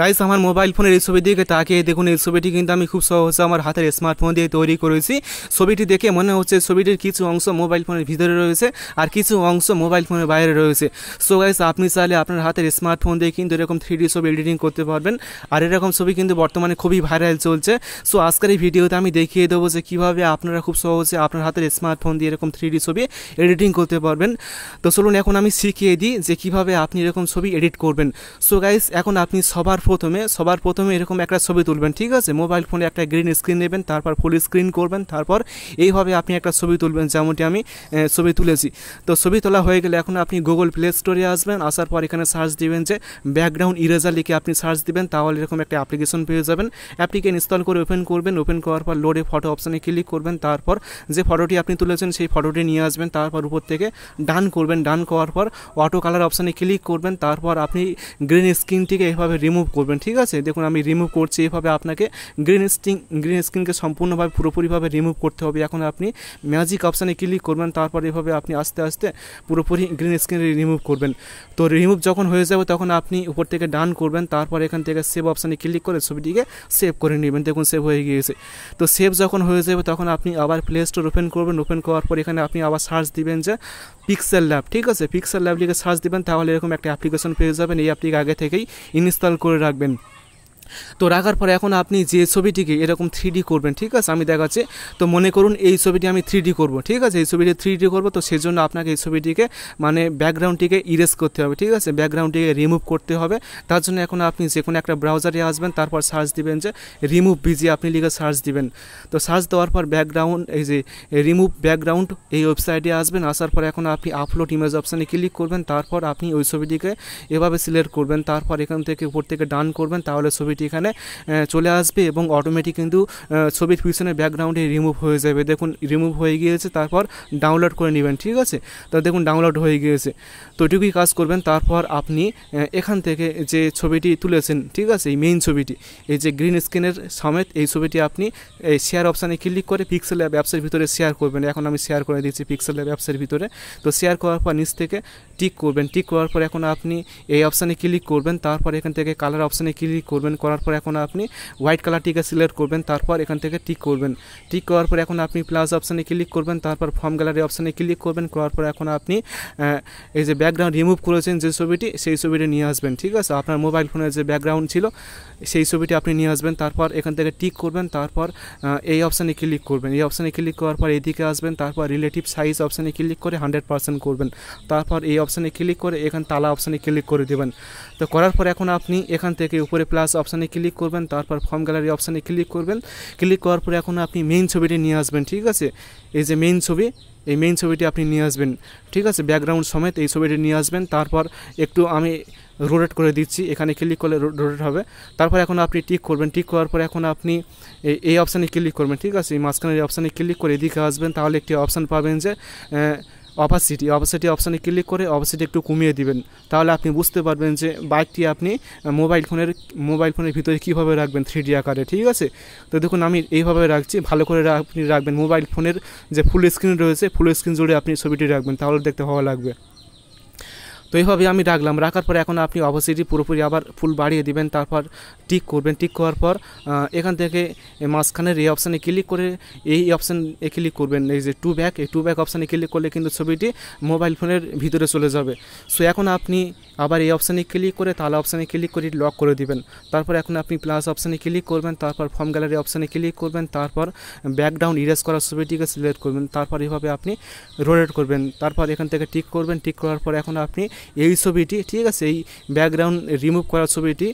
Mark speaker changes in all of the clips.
Speaker 1: guys আমার mobile ফোনের এই ছবি দিকে তাকিয়ে দেখুন এই ছবিটি কিন্তু আমি খুব সহজে আমার হাতের স্মার্টফোন দিয়ে তৈরি করেছি ছবিটি দেখে মনে হচ্ছে ছবিটির কিছু অংশ মোবাইল ফোনের ভিতরে রয়েছে আর কিছু অংশ মোবাইল ফোনের বাইরে রয়েছে সো গাইস আপনি চাইলে আপনার হাতের স্মার্টফোন দিয়ে কিন্তু এরকম থ্রি ডি ছবি এডিটিং করতে পারবেন আর এরকম ছবি কিন্তু বর্তমানে খুবই ভাইরাল চলছে সো আজকের এই ভিডিওতে আমি দেখিয়ে দেবো যে কীভাবে আপনারা খুব সহজে আপনার হাতের স্মার্টফোন দিয়ে এরকম থ্রি ডি ছবি এডিটিং করতে পারবেন তো চলুন এখন আমি শিখিয়ে দিই যে কীভাবে আপনি এরকম ছবি এডিট করবেন সো গাইস এখন আপনি সবার প্রথমে সবার প্রথমে এরকম একটা ছবি তুলবেন ঠিক আছে মোবাইল ফোনে একটা গ্রিন স্ক্রিন নেবেন তারপর ফুল স্ক্রিন করবেন তারপর এইভাবে আপনি একটা ছবি তুলবেন যেমনটি আমি ছবি তুলেছি তো ছবি তোলা হয়ে গেলে এখন আপনি গুগল প্লে স্টোরে আসবেন আসার পর এখানে সার্চ দিবেন যে ব্যাকগ্রাউন্ড ইরেজার লিখে আপনি সার্চ দিবেন তাহলে এরকম একটা অ্যাপ্লিকেশন পেয়ে যাবেন অ্যাপটিকে ইনস্টল করে ওপেন করবেন ওপেন করার পর লোডে ফটো অপশানে ক্লিক করবেন তারপর যে ফটোটি আপনি তুলেছেন সেই ফটোটি নিয়ে আসবেন তারপর উপর থেকে ডান করবেন ডান করার পর অটো কালার অপশানে ক্লিক করবেন তারপর আপনি গ্রিন স্ক্রিনটিকে এভাবে রিমুভ করবেন ঠিক আছে দেখুন আমি রিমুভ করছি এভাবে আপনাকে গ্রিন স্টিং গ্রিন স্ক্রিনকে সম্পূর্ণভাবে পুরোপুরিভাবে রিমুভ করতে হবে এখন আপনি ম্যাজিক অপশানে ক্লিক করবেন তারপর এভাবে আপনি আস্তে আস্তে পুরোপুরি গ্রিন স্ক্রিন রিমুভ করবেন তো রিমুভ যখন হয়ে যাবে তখন আপনি উপর থেকে ডান করবেন তারপর এখান থেকে সেভ অপশানে ক্লিক করে ছবিটিকে সেভ করে নেবেন দেখুন সেভ হয়ে গিয়েছে তো সেভ যখন হয়ে যাবে তখন আপনি আবার প্লে স্টোর ওপেন করবেন ওপেন করার পর এখানে আপনি আবার সার্চ দিবেন যে পিক্সেল ল্যাব ঠিক আছে পিক্সেল ল্যাব লিখে সার্চ দিবেন তাহলে এরকম একটা অ্যাপ্লিকেশন পেয়ে যাবেন এই আপনি আগে থেকেই ইনস্টল করে করে রাখবেন তো রাখার পরে এখন আপনি যে ছবিটিকে এরকম থ্রি করবেন ঠিক আছে আমি দেখাচ্ছি তো মনে করুন এই ছবিটি আমি থ্রি করব ঠিক আছে এই ছবিটি থ্রি করব তো সেই জন্য আপনাকে এই ছবিটিকে মানে ব্যাকগ্রাউন্ডটিকে ইরেজ করতে হবে ঠিক আছে ব্যাকগ্রাউন্ডটিকে রিমুভ করতে হবে তার জন্য এখন আপনি যে কোনো একটা ব্রাউজারে আসবেন তারপর সার্চ দিবেন যে রিমুভ বিজি আপনি লিখে সার্চ দিবেন তো সার্চ দেওয়ার পর ব্যাকগ্রাউন্ড এই যে রিমুভ ব্যাকগ্রাউন্ড এই ওয়েবসাইটে আসবেন আসার পর এখন আপনি আপলোড ইমেজ অপশানে ক্লিক করবেন তারপর আপনি ওই ছবিটিকে এভাবে সিলেক্ট করবেন তারপর এখান থেকে উপর থেকে ডান করবেন তাহলে ছবি ছবিটি এখানে চলে আসবে এবং অটোমেটিক কিন্তু ছবির পিছনে ব্যাকগ্রাউন্ডে রিমুভ হয়ে যাবে দেখুন রিমুভ হয়ে গিয়েছে তারপর ডাউনলোড করে নেবেন ঠিক আছে তো দেখুন ডাউনলোড হয়ে গিয়েছে তো এটুকুই কাজ করবেন তারপর আপনি এখান থেকে যে ছবিটি তুলেছেন ঠিক আছে এই মেইন ছবিটি এই যে গ্রিন স্ক্রিনের সমেত এই ছবিটি আপনি এই শেয়ার অপশানে ক্লিক করে পিক্সেল অ্যাপ অ্যাপসের ভিতরে শেয়ার করবেন এখন আমি শেয়ার করে দিচ্ছি পিক্সেল অ্যাপ অ্যাপসের ভিতরে তো শেয়ার করার পর নিচ থেকে টিক করবেন টিক করার পর এখন আপনি এই অপশানে ক্লিক করবেন তারপর এখান থেকে কালার অপশানে ক্লিক করবেন করার পর এখন আপনি হোয়াইট কালারটিকে সিলেক্ট করবেন তারপর এখান থেকে টিক করবেন টিক করার পর এখন আপনি প্লাস অপশানে ক্লিক করবেন তারপর ফর্ম গ্যালারি অপশানে ক্লিক করবেন করার পর এখন আপনি এই যে ব্যাকগ্রাউন্ড রিমুভ করেছেন যে ছবিটি সেই ছবিটি নিয়ে আসবেন ঠিক আছে আপনার মোবাইল ফোনের যে ব্যাকগ্রাউন্ড ছিল সেই ছবিটি আপনি নিয়ে আসবেন তারপর এখান থেকে টিক করবেন তারপর এই অপশানে ক্লিক করবেন এই অপশানে ক্লিক করার পর এদিকে আসবেন তারপর রিলেটিভ সাইজ অপশানে ক্লিক করে হান্ড্রেড পার্সেন্ট করবেন তারপর এই অপশানে ক্লিক করে এখান তালা অপশানে ক্লিক করে দেবেন তো করার পর এখন আপনি এখান থেকে উপরে প্লাস অপশান অপশানে ক্লিক করবেন তারপর ফর্ম গ্যালারি অপশানে ক্লিক করবেন ক্লিক করার পরে এখন আপনি মেইন ছবিটি নিয়ে আসবেন ঠিক আছে এই যে মেইন ছবি এই মেইন ছবিটি আপনি নিয়ে আসবেন ঠিক আছে ব্যাকগ্রাউন্ড সমেত এই ছবিটি নিয়ে আসবেন তারপর একটু আমি রোডেট করে দিচ্ছি এখানে ক্লিক করলে রোটেট হবে তারপর এখন আপনি টিক করবেন টিক করার পর এখন আপনি এই অপশানে ক্লিক করবেন ঠিক আছে এই মাঝখানের অপশানে ক্লিক করে এদিকে আসবেন তাহলে একটি অপশান পাবেন যে অপাসিটি অপাসিটি অপশানে ক্লিক করে অপাসিটি একটু কমিয়ে দিবেন তাহলে আপনি বুঝতে পারবেন যে বাইকটি আপনি মোবাইল ফোনের মোবাইল ফোনের ভিতরে কীভাবে রাখবেন থ্রি ডি আকারে ঠিক আছে তো দেখুন আমি এইভাবে রাখছি ভালো করে আপনি রাখবেন মোবাইল ফোনের যে ফুল স্ক্রিন রয়েছে ফুল স্ক্রিন জুড়ে আপনি ছবিটি রাখবেন তাহলে দেখতে ভালো লাগবে তো এইভাবে আমি রাখলাম রাখার পরে এখন আপনি অবশ্যই পুরোপুরি আবার ফুল বাড়িয়ে দিবেন তারপর টিক করবেন টিক করার পর এখান থেকে মাঝখানের এই অপশানে ক্লিক করে এই অপশান এ ক্লিক করবেন এই যে টু ব্যাক এই টু ব্যাক অপশানে ক্লিক করলে কিন্তু ছবিটি মোবাইল ফোনের ভিতরে চলে যাবে সো এখন আপনি আবার এই অপশানে ক্লিক করে তাহলে অপশানে ক্লিক করে লক করে দিবেন তারপর এখন আপনি প্লাস অপশানে ক্লিক করবেন তারপর ফর্ম গ্যালারি অপশানে ক্লিক করবেন তারপর ব্যাকগ্রাউন্ড ইরেজ করার ছবিটিকে সিলেক্ট করবেন তারপর এইভাবে আপনি রোটেট করবেন তারপর এখান থেকে টিক করবেন টিক করার পর এখন আপনি এই ছবিটি ঠিক আছে এই ব্যাকগ্রাউন্ড রিমুভ করা ছবিটি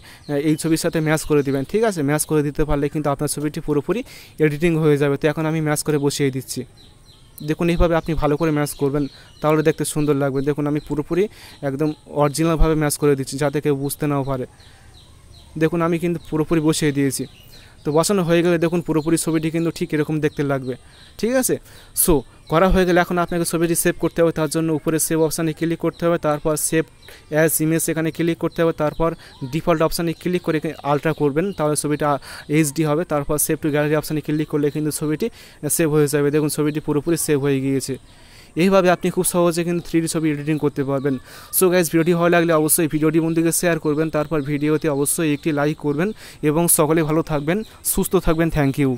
Speaker 1: এই ছবির সাথে ম্যাচ করে দিবেন ঠিক আছে ম্যাচ করে দিতে পারলে কিন্তু আপনার ছবিটি পুরোপুরি এডিটিং হয়ে যাবে তো এখন আমি ম্যাচ করে বসিয়ে দিচ্ছি দেখুন এইভাবে আপনি ভালো করে ম্যাচ করবেন তাহলে দেখতে সুন্দর লাগবে দেখুন আমি পুরোপুরি একদম অরিজিনালভাবে ম্যাচ করে দিচ্ছি যাতে কেউ বুঝতে নাও পারে দেখুন আমি কিন্তু পুরোপুরি বসিয়ে দিয়েছি তো বসানো হয়ে গেলে দেখুন পুরোপুরি ছবিটি কিন্তু ঠিক এরকম দেখতে লাগবে ঠিক আছে সো করা হয়ে গেলে এখন আপনাকে ছবিটি সেভ করতে হবে তার জন্য উপরে সেভ অপশানে ক্লিক করতে হবে তারপর সেভ অ্যাজ ইমেজ এখানে ক্লিক করতে হবে তারপর ডিফল্ট অপশানে ক্লিক করে আলট্রা করবেন তাহলে ছবিটা এইচডি হবে তারপর সেভ টু গ্যালারি অপশানে ক্লিক করলে কিন্তু ছবিটি সেভ হয়ে যাবে দেখুন ছবিটি পুরোপুরি সেভ হয়ে গিয়েছে এইভাবে আপনি খুব সহজে কিন্তু থ্রি ছবি এডিটিং করতে পারবেন সো গাইজ ভিডিওটি ভালো লাগলে অবশ্যই ভিডিওটি বন্ধুকে শেয়ার করবেন তারপর ভিডিওতে অবশ্যই একটি লাইক করবেন এবং সকলে ভালো থাকবেন সুস্থ থাকবেন থ্যাংক ইউ